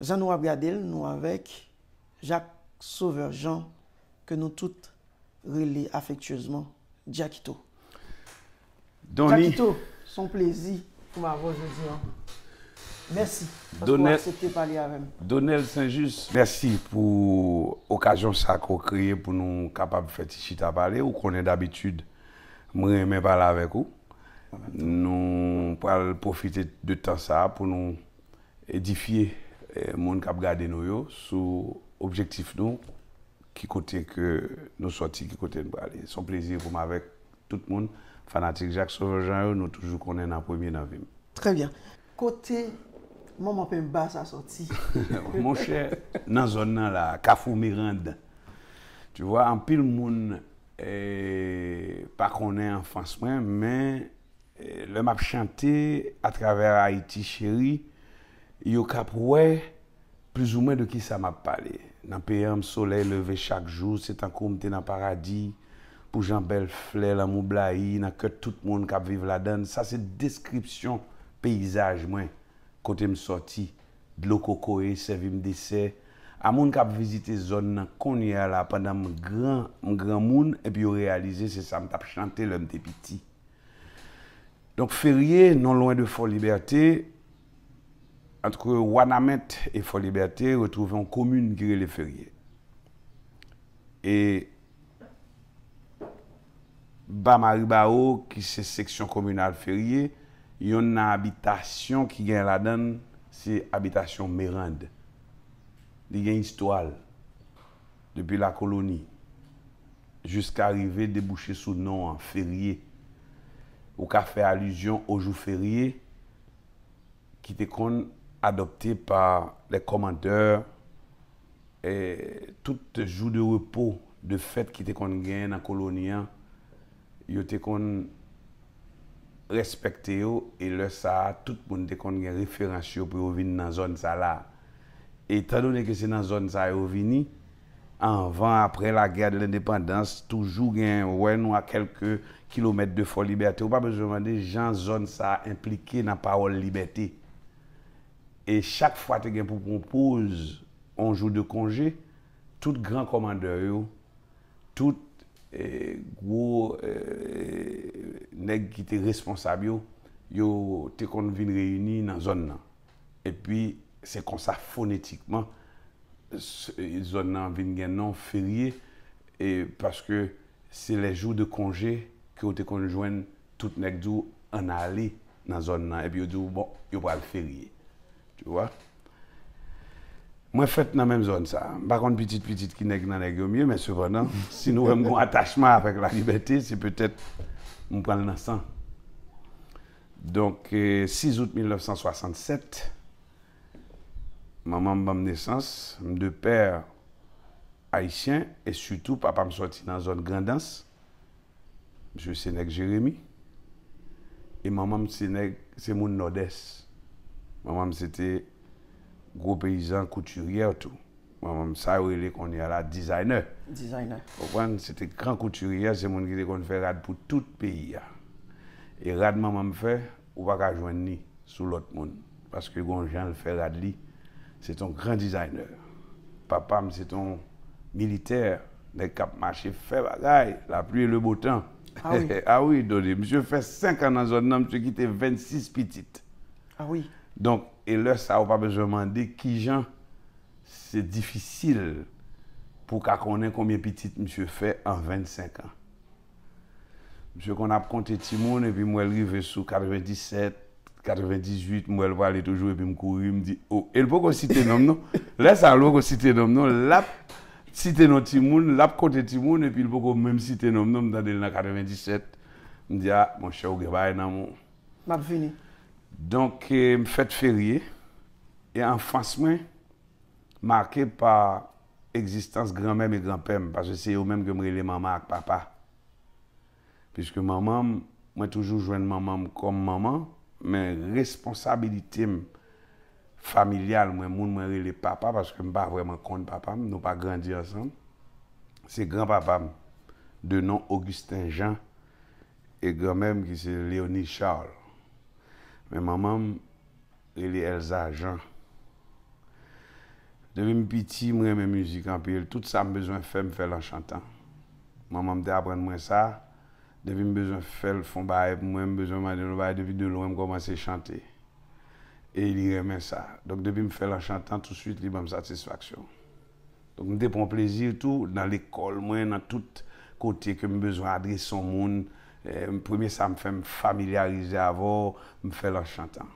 Zanoua Biadel nou avèk Jacques Sauveur Jean ke nou tout relè afektuèzman, Giacchito. Giacchito, son plèzi pou m'avò jè zi an. Mèsi, mèsi pou akseptè palè avèm. Donel Saint-Just, mèsi pou okajon sa kò kriè pou nou kapab fèti chita palè ou konè d'abitud mè remè palè avèk ou. Nou pou al profite de tan sa pou nou edifiè Eh, moun kap gade nou yo sou objektif nou ki kote ke nou soti, ki kote nou bale. Son plezir pou m avek tout moun fanatik Jacques Sauvejean ou nou toujou konen nan premi nan vim. Tre bien. Kote, moun m apen bas sa soti. Moun chè nan zon nan la, Kafou Mirande. Tu vwa, an pil moun, eh, pa konen an fans mwen, men, eh, lè m ap chante a traver Haiti chéri, Plus ou mwen de ki sa m ap pale. Nan peye anm soley leve chak jou, setan kou mte nan paradis, pou jan bel fle, lan mou blai, nan kote tout moun kap vive la dan. Sa se deskripsyon, peyzaj mwen, kote m sorti, dlo koko e, sevi m dese. An moun kap vizite zon nan konye ala, pandan m gran moun, epi yo realize se sa m tap chante loun te piti. Donk ferye, nan lwen de Fon non Liberté, kre Wanamet e Foliberté retrouve an komune gire le ferye. E Bamari Baou ki se seksyon komunal ferye, yon nan abitasyon ki gen la dan, se abitasyon Merande. Di gen istwal, depi la koloni, jiska arrive debouché sou nan ferye, ou ka fe aluzyon ojou ferye ki te konn adopte pa le komandeur tout jou de repos de fet ki te kon gen nan kolonya yo te kon respekte yo e le sa tout moun te kon gen referansyo pou yo vin nan zon sa la etanou ne kese nan zon sa yo vini anvan apre la gare de l'independans toujou gen ouen ou a kelke kilomet de fol liberté ou pa bejouman de jan zon sa implike nan parol liberté E chak fwa te gen pou konpouz anjou de konje, tout gran komandeur yo, tout eh, gwo eh, neg ki te responsab yo, yo te kon vin reyouni nan zon nan. E pi, se konsa fonetikman, zon nan vin gen non nan ferye e paske se le jou de konje ki yo te konjwen tout neg djou an ali nan zon nan. E pi yo djou, bon, yo pral ferye. Mwen fèt nan menm zon sa. Par kont petit-petit ki neg nan neg yo mye, men sepon nan, si nou wèm goun atachman apèk la libeté, se pètèt moun pran nan san. Donk, 6 out 1967, maman mbam nesans, mdè pèr haïtien, e sütou papa msoti nan zon grandans, msè sè neg Jérémy, e maman msè neg, se moun Nodesse. Maman, c'était gros paysan couturier tout. Maman, ça, est qu'on est à designer. Designer. Vous C'était grand couturier. c'est mon qui qu'on fait rad pour tout le pays. Et rad, maman me fait, ou pas qu'à joindre ni sous l'autre monde. Parce que Jean le fait rad li, c'est un grand designer. Papa, c'est un militaire, Il cap marché fait bagaille, la pluie et le beau temps. Ah oui, ah oui Monsieur fait 5 ans dans la zone, monsieur quitté 26 petites. Ah oui. Donk, e lè sa ou pa bezwè mande, ki jan, se difisil pou ka konen komye pitit msè fè an 25 an. Msè kon ap kontè ti moun, epi mwèl rive sou 97, 98, mwèl wale toujou, epi mkouri, mdi, oh, el pou kon sitè nan mnon. Lè sa lou kon sitè nan mnon, lap, sitè nan ti moun, lap kontè ti moun, epi l pou kon mèm sitè nan mnon, mda del nan 97, mdi, ah, mwèl chè ou gebay nan moun. Map fini. Donk euh, m fèt fèrye, e anfans mwen, m ake pa egzistans gran mèm e gran pèm, pasè se yo mèm ke m rele maman ak papa. Piske maman, mwen toujou jwen maman m kom maman, mè responsabilite m familial mwen moun mwen rele papa, pasè ke m pa vreman kont papa, m nou pa grandi ansan. Se gran papa m, de non Augustin Jean, e gran mèm ki se Leonie Charles. Men mamam, elè elza jan. Dè mi piti mwen mwen mouzik anpil, tout sa mwen bezwen fè mwen fè l'enchantan. Mamam dè apren mwen sa, dè mi mwen bezwen fè l'fon baye, mwen mwen bezwen mwen dè l'on baye, dè mi dè l'on mwen komanse chante. Elè mwen sa. Dè mi mwen fè l'enchantan, tout suit li mwen mwen satisfaksyon. Mwen dè pon plezir tou, nan l'ekol, mwen nan tout kote kwen mwen bezwen adreson moun. Eh, m premye sa m fè m familiarize avò, m fè lò chan tan.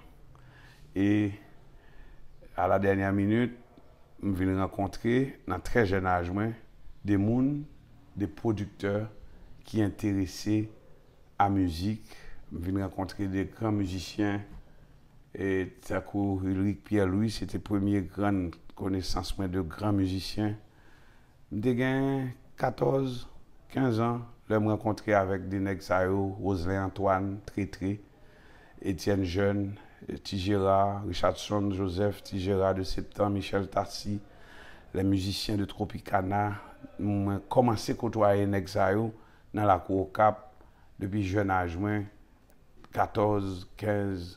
E a la dènyan minute, m vin renkontre nan trè jenaj mwen, de moun, de produkteur ki enterese a müzik. M vin renkontre de gran müzisyen, e tako Ulrik Piyaloui, se te premye gran konesansman de gran müzisyen. M de gen 14, 15 an. lèm renkontre avèk dè Nek Zayou, Roselè Antoine, Trétré, Etienne Jeune, Tijera, Richard-Jean-Joseph, Tijera de Septan, Michel Tassi, lè moujisyen de Tropicana, mwen komanse kotoayè Nek Zayou nan lakou okap, depi jeun anjwen, 14, 15,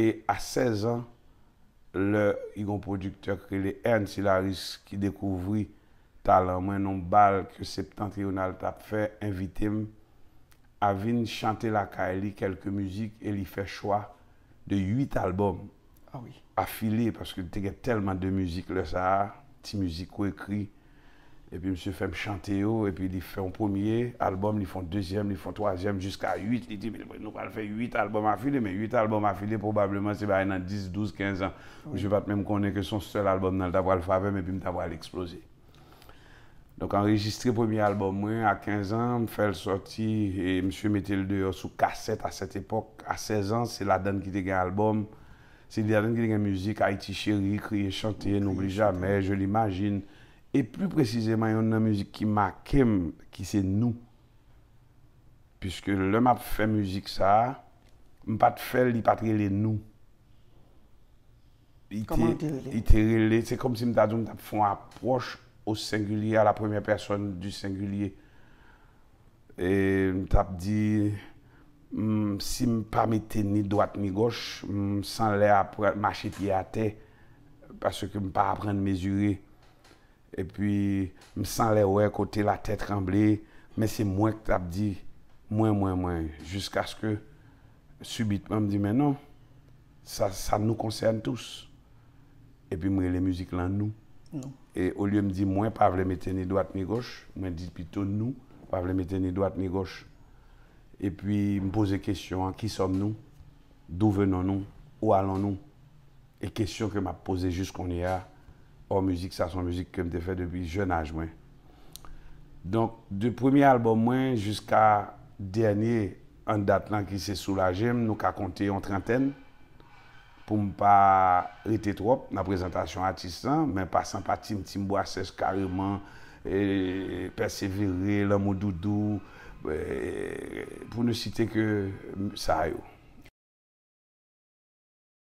e a 16 an, lè yon produkteur krele, Ernst Hilaris, ki dekouvri, tal an mwen an bal ke septant yon al tap fe, invite m a vin chante la ka e li kelke muzik, e li fe chwa de 8 albom afile, ah paske te gen telman de muzik le sa, ti muzik ko ekri, e pi mse fe m chante yo, e pi li fe an pomiye albom, li fon 2e, li fon 3e jusqu'a 8, li di, nou pal fe 8 albom afile, men 8 albom afile, probableman se bay nan 10, 12, 15 an mwen se pat men konen ke son sel albom nan ta wale favem, e pi m ta wale eksplose Donk anregistre premi albom mwen, a 15 an, m fèl soti, e msye mette l deyo sou kasset a set epok, a 16 an, se la dan ki te gen albom, se la dan ki te gen müzik, a iti cheri, kriye chante, noubli jame, je l'imagine. E plou prezizeman, yon nan müzik ki ma kem, ki se nou. Piske lèm ap fè müzik sa, m pat fèl, li pat rele nou. I te rele, se kom si m ta joun ap fèl an aproch, singulier, à la première personne du singulier. Et je dit, mm, si je ne pas ni droite ni gauche, mm, sans l'air marcher pied à terre, parce que je ne pas apprendre à mesurer. Et puis, je sens l'air ouais, côté la tête tremblée mais c'est moi qui t'appelle dit, moins, moins, moins, jusqu'à ce que subitement, je me dis, mais non, ça, ça nous concerne tous. Et puis, moi, les musiques là, nous. E oulye m di mwen pa vle meten ni doat ni goch, mwen dit pito nou pa vle meten ni doat ni goch. E pwi m pose kestyon, ki som nou, dou venon nou, ou alon nou. E kestyon ke m ap pose jous kon y a, ou mouzik, sa son mouzik ke m de fe debi jenaj mwen. Donk, de premi alboum mwen, jous ka denye, an dat lan ki se soulajem, nou ka konte yon trenten, pou m pa rete trop na prezentasyon atisan, men pa san pa tim timbo ases kareman, e, persevere, lèm ou doudou, e, pou nou site ke sa ayou.